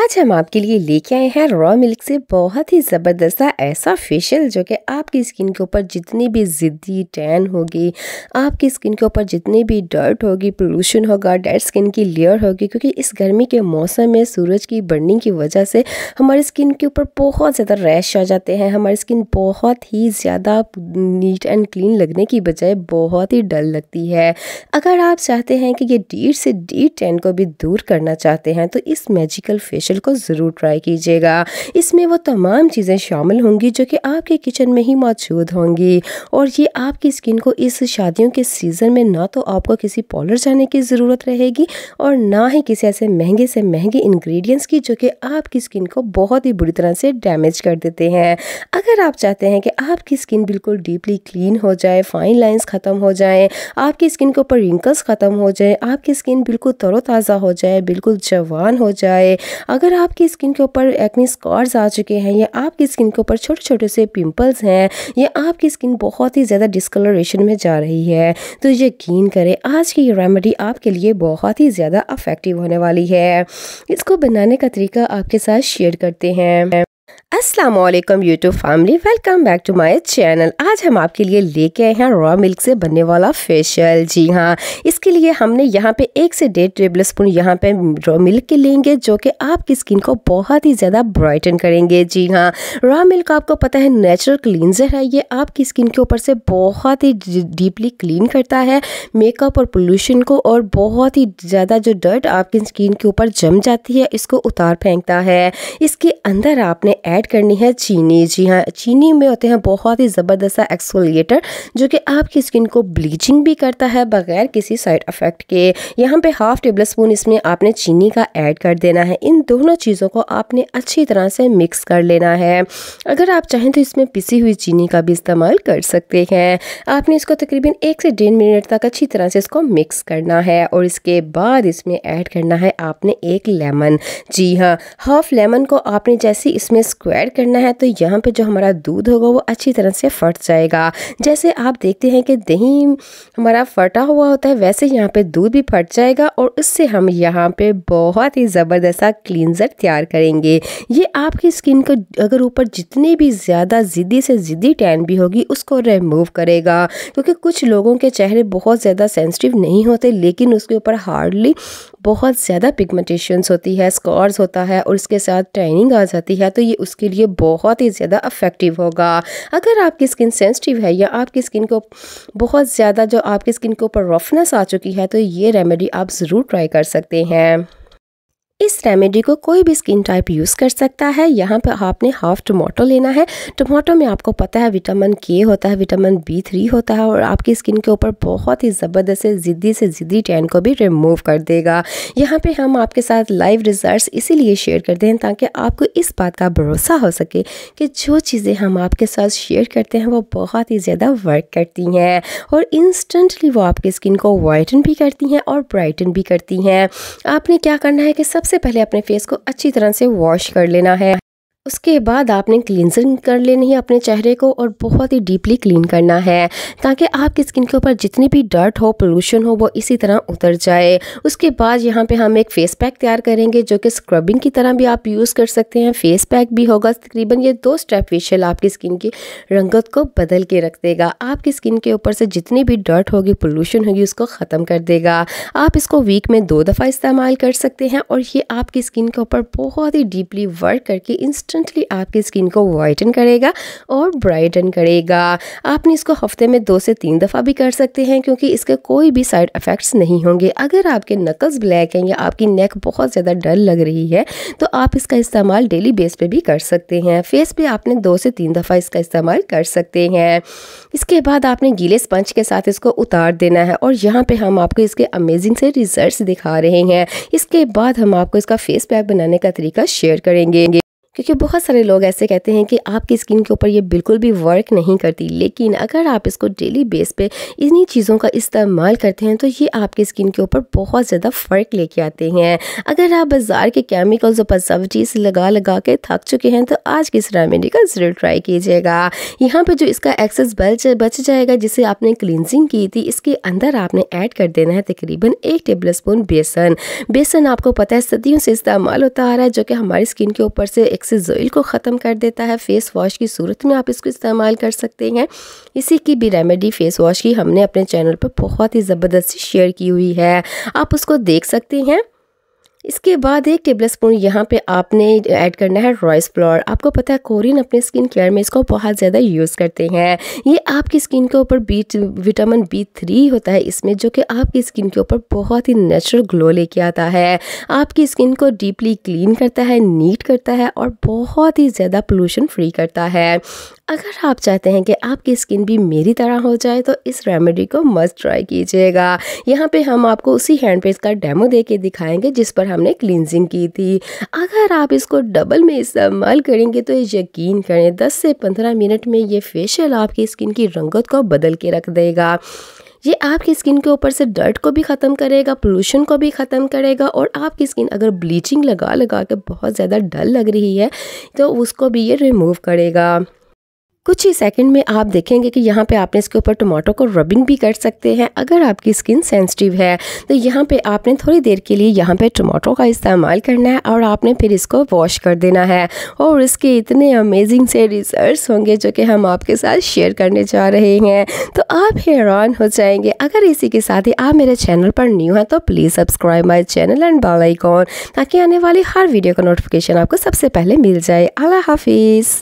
आज हम आपके लिए लेके आए हैं रॉ मिल्क से बहुत ही ज़बरदस्त ऐसा फेशियल जो कि आपकी स्किन के ऊपर जितनी भी ज़िद्दी टैन होगी आपकी स्किन के ऊपर जितनी भी डर्ट होगी पोलूशन होगा डेड स्किन की लेयर होगी क्योंकि इस गर्मी के मौसम में सूरज की बर्निंग की वजह से हमारी स्किन के ऊपर बहुत ज़्यादा रैश आ जाते हैं हमारी स्किन बहुत ही ज़्यादा नीट एंड क्लीन लगने की बजाय बहुत ही डल लगती है अगर आप चाहते हैं कि ये डीट से डी टैन को भी दूर करना चाहते हैं तो इस मैजिकल स्पेशल को ज़रूर ट्राई कीजिएगा इसमें वो तमाम चीज़ें शामिल होंगी जो कि आपके किचन में ही मौजूद होंगी और ये आपकी स्किन को इस शादियों के सीज़न में ना तो आपको किसी पॉलर जाने की ज़रूरत रहेगी और ना ही किसी ऐसे महंगे से महंगे इन्ग्रीडियंट्स की जो कि आपकी स्किन को बहुत ही बुरी तरह से डैमेज कर देते हैं अगर आप चाहते हैं कि आपकी स्किन बिल्कुल डीपली क्लीन हो जाए फाइन लाइन्स ख़त्म हो जाएँ आपकी स्किन के ऊपर रिंकल्स ख़त्म हो जाए आपकी स्किन बिल्कुल तरोताज़ा हो जाए बिल्कुल जवान हो जाए अगर आपकी स्किन के ऊपर एक्नी स्कॉर्स आ चुके हैं या आपकी स्किन के ऊपर छोटे छोटे से पिंपल्स हैं या आपकी स्किन बहुत ही ज़्यादा डिस्कलरेशन में जा रही है तो यकीन करें आज की ये रेमेडी आपके लिए बहुत ही ज़्यादा अफेक्टिव होने वाली है इसको बनाने का तरीका आपके साथ शेयर करते हैं अस्सलाम वालेकुम YouTube family welcome back to my channel आज हम आपके लिए लेके आए हैं रॉ मिल्क से बनने वाला फेशियल जी हाँ इसके लिए हमने यहाँ पे एक से डेढ़ टेबल स्पून यहाँ पे रॉ मिल्क के लेंगे जो कि आपकी स्किन को बहुत ही ज़्यादा ब्राइटन करेंगे जी हाँ रॉ मिल्क आपको पता है नेचुरल क्लिनजर है ये आपकी स्किन के ऊपर से बहुत ही डीपली क्लीन करता है मेकअप और पोल्यूशन को और बहुत ही ज़्यादा जो डर्ट आपकी स्किन के ऊपर जम जाती है इसको उतार फेंकता है इसके अंदर आपने ऐड करनी है चीनी जी हाँ चीनी में होते हैं बहुत ही ज़बरदस्त सा एक्सोलिएटर जो कि आपकी स्किन को ब्लीचिंग भी करता है बगैर किसी साइड इफ़ेक्ट के यहाँ पे हाफ टेबल स्पून इसमें आपने चीनी का ऐड कर देना है इन दोनों चीज़ों को आपने अच्छी तरह से मिक्स कर लेना है अगर आप चाहें तो इसमें पिसी हुई चीनी का भी इस्तेमाल कर सकते हैं आपने इसको तकरीबन एक से डेढ़ मिनट तक अच्छी तरह से इसको मिक्स करना है और इसके बाद इसमें ऐड करना है आपने एक लेमन जी हाँ हाफ लेमन को आपने जैसे इसमें स्क्वायर करना है तो यहाँ पे जो हमारा दूध होगा वो अच्छी तरह से फट जाएगा जैसे आप देखते हैं कि दही हमारा फटा हुआ होता है वैसे यहाँ पे दूध भी फट जाएगा और उससे हम यहाँ पे बहुत ही ज़बरदस्त क्लिनजर तैयार करेंगे ये आपकी स्किन को अगर ऊपर जितनी भी ज़्यादा ज़िद्दी से ज़िद्दी टैन भी होगी उसको रिमूव करेगा क्योंकि कुछ लोगों के चेहरे बहुत ज़्यादा सेंसिटिव नहीं होते लेकिन उसके ऊपर हार्डली बहुत ज़्यादा पिगमेंटेशंस होती है स्कॉर्स होता है और उसके साथ टाइनिंग आ जाती है तो ये उसके लिए बहुत ही ज़्यादा अफेक्टिव होगा अगर आपकी स्किन सेंसिटिव है या आपकी स्किन को बहुत ज़्यादा जो आपकी स्किन के ऊपर रफनेस आ चुकी है तो ये रेमेडी आप ज़रूर ट्राई कर सकते हैं इस रेमेडी को कोई भी स्किन टाइप यूज़ कर सकता है यहाँ पर आपने हाफ टमाटो लेना है टमाटो में आपको पता है विटामिन के होता है विटामिन बी थ्री होता है और आपकी स्किन के ऊपर बहुत ही ज़बरदस्त है ज़िद्दी से ज़िद्दी टैन को भी रिमूव कर देगा यहाँ पर हम आपके साथ लाइव रिजल्ट इसीलिए शेयर करते हैं ताकि आपको इस बात का भरोसा हो सके कि जो चीज़ें हम आपके साथ शेयर करते हैं वो बहुत ही ज़्यादा वर्क करती हैं और इंस्टेंटली वो आपकी स्किन को वाइटन भी करती हैं और ब्राइटन भी करती हैं आपने क्या करना है कि सबसे सबसे पहले अपने फेस को अच्छी तरह से वॉश कर लेना है उसके बाद आपने क्लिनजिंग कर लेनी है अपने चेहरे को और बहुत ही डीपली क्लीन करना है ताकि आपकी स्किन के ऊपर जितनी भी डर्ट हो पोल्यूशन हो वो इसी तरह उतर जाए उसके बाद यहाँ पे हम एक फेस पैक तैयार करेंगे जो कि स्क्रबिंग की तरह भी आप यूज़ कर सकते हैं फेस पैक भी होगा तकरीबन ये दो स्टेप फेशियल आपकी स्किन की रंगत को बदल के रख देगा आपकी स्किन के ऊपर से जितनी भी डर्ट होगी पोल्यूशन होगी उसको ख़त्म कर देगा आप इसको वीक में दो दफ़ा इस्तेमाल कर सकते हैं और ये आपकी स्किन के ऊपर बहुत ही डीपली वर्क करके इंस्ट इंस्टेंटली आपकी स्किन को वाइटन करेगा और ब्राइटन करेगा आपने इसको हफ्ते में दो से तीन दफ़ा भी कर सकते हैं क्योंकि इसके कोई भी साइड इफ़ेक्ट्स नहीं होंगे अगर आपके नकल्स ब्लैक हैं या आपकी नेक बहुत ज़्यादा डर लग रही है तो आप इसका इस्तेमाल डेली बेस पे भी कर सकते हैं फेस पे आपने दो से तीन दफ़ा इसका इस्तेमाल कर सकते हैं इसके बाद आपने गीले स्पंज के साथ इसको उतार देना है और यहाँ पर हम आपको इसके अमेजिंग से रिजल्ट दिखा रहे हैं इसके बाद हम आपको इसका फेस पैक बनाने का तरीका शेयर करेंगे क्योंकि बहुत सारे लोग ऐसे कहते हैं कि आपकी स्किन के ऊपर ये बिल्कुल भी वर्क नहीं करती लेकिन अगर आप इसको डेली बेस पे इन्हीं चीज़ों का इस्तेमाल करते हैं तो ये आपकी स्किन के ऊपर बहुत ज़्यादा फ़र्क लेके आते हैं अगर आप बाज़ार के केमिकल्स और पसवटीज लगा लगा के थक चुके हैं तो आज की इस रेमेडी का ज़रूर ट्राई कीजिएगा यहाँ पर जो इसका एक्सेस बच बच जाएगा जिसे आपने क्लिनजिंग की थी इसके अंदर आपने ऐड कर देना है तकरीबन एक टेबल स्पून बेसन बेसन आपको पता है सदियों से इस्तेमाल होता आ रहा है जो कि हमारी स्किन के ऊपर से एक्सीजोइल को ख़त्म कर देता है फेस वॉश की सूरत में आप इसको इस्तेमाल कर सकते हैं इसी की भी रेमेडी फेस वॉश की हमने अपने चैनल पर बहुत ही ज़बरदस्ती शेयर की हुई है आप उसको देख सकते हैं इसके बाद एक टेबल स्पून यहाँ पे आपने ऐड करना है रॉयस फ्लोर आपको पता है कोरिन अपने स्किन केयर में इसको बहुत ज़्यादा यूज़ करते हैं ये आपकी स्किन के ऊपर बी विटामिन बी थ्री होता है इसमें जो कि आपकी स्किन के ऊपर बहुत ही नेचुरल ग्लो लेके आता है आपकी स्किन को डीपली क्लीन करता है नीट करता है और बहुत ही ज़्यादा पोल्यूशन फ्री करता है अगर आप चाहते हैं कि आपकी स्किन भी मेरी तरह हो जाए तो इस रेमेडी को मस्ट ट्राई कीजिएगा यहाँ पर हम आपको उसी हैंड पेज का डेमो दे के दिखाएंगे जिस पर हमने क्लिनजिंग की थी अगर आप इसको डबल में इस्तेमाल करेंगे तो यकीन करें 10 से 15 मिनट में ये फेशियल आपकी स्किन की रंगत को बदल के रख देगा ये आपकी स्किन के ऊपर से डर्ट को भी ख़त्म करेगा पोल्यूशन को भी ख़त्म करेगा और आपकी स्किन अगर ब्लीचिंग लगा लगा के बहुत ज़्यादा डल लग रही है तो उसको भी ये रिमूव करेगा कुछ ही सेकंड में आप देखेंगे कि यहाँ पे आपने इसके ऊपर टमाटो को रबिंग भी कर सकते हैं अगर आपकी स्किन सेंसिटिव है तो यहाँ पे आपने थोड़ी देर के लिए यहाँ पे टमाटो का इस्तेमाल करना है और आपने फिर इसको वॉश कर देना है और इसके इतने अमेजिंग से रिजल्ट होंगे जो कि हम आपके साथ शेयर करने जा रहे हैं तो आप हैरान हो जाएंगे अगर इसी के साथ ही आप मेरे चैनल पर न्यू हैं तो please subscribe my channel and bell icon ताकि आने वाली हर वीडियो का नोटिफिकेशन आपको सबसे पहले मिल जाए अल्लाह हाफिज़